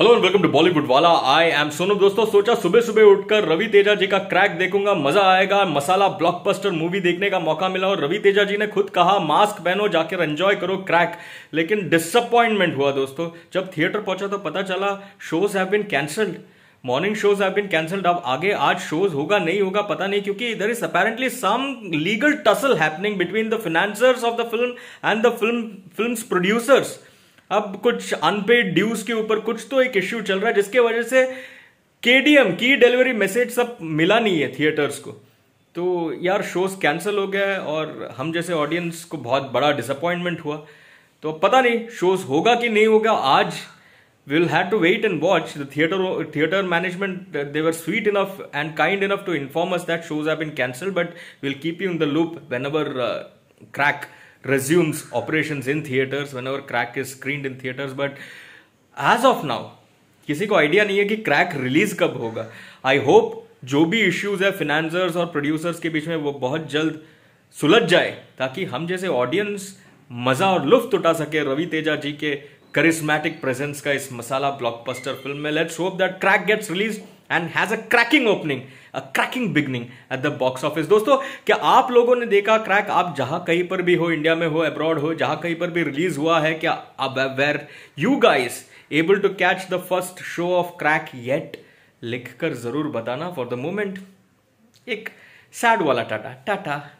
hello and welcome to Bollywood वाला I M Sonu दोस्तों सोचा सुबह सुबह उठकर रवि तेजा जी का क्रैक देखूंगा मजा आएगा मसाला ब्लॉकबस्टर मूवी देखने का मौका मिला और रवि तेजा जी ने खुद कहा मास्क पहनो जाकर एंजॉय करो क्रैक लेकिन डिसअपॉइंटमेंट हुआ दोस्तों जब थिएटर पहुंचा तो पता चला shows have been cancelled morning shows have been cancelled अब आगे आज शोज होगा नहीं होगा पता नहीं क्योंकि इधर is apparently some legal tussle happening between the financiers of the film and the film film producers अब कुछ अनपेड ड्यूज के ऊपर कुछ तो एक इश्यू चल रहा है जिसके वजह से केडीएम की डिलीवरी मैसेज सब मिला नहीं है थिएटर्स को तो यार शोज कैंसिल हो गया है और हम जैसे ऑडियंस को बहुत बड़ा डिसअपॉइंटमेंट हुआ तो पता नहीं शोज होगा कि नहीं होगा आज will have to wait and watch the theatre theatre management they were sweet enough and kind enough to inform us that shows have been cancel but will keep you in the loop whenever Crack resumes operations in theaters whenever crack is screened in theaters but as of now किसी को idea नहीं है कि crack release कब होगा I hope जो भी issues है फिनेंसर्स और प्रोड्यूसर्स के बीच में वो बहुत जल्द सुलझ जाए ताकि हम जैसे ऑडियंस मजा और लुफ्त उठा सके रवि तेजा जी के करिश्मेटिक प्रेजेंस का इस मसाला ब्लॉकबस्टर फिल्म में let's hope that Crack gets release and has a cracking opening cracking beginning at the box office दोस्तों क्या आप लोगों ने देखा क्रैक आप जहां कहीं पर भी हो इंडिया में हो अब्रॉड हो जहां कहीं पर भी रिलीज हुआ है क्या अब where you guys able to catch the first show of Crack yet लिखकर जरूर बताना फॉर द मोमेंट एक सैड वाला टाटा टाटा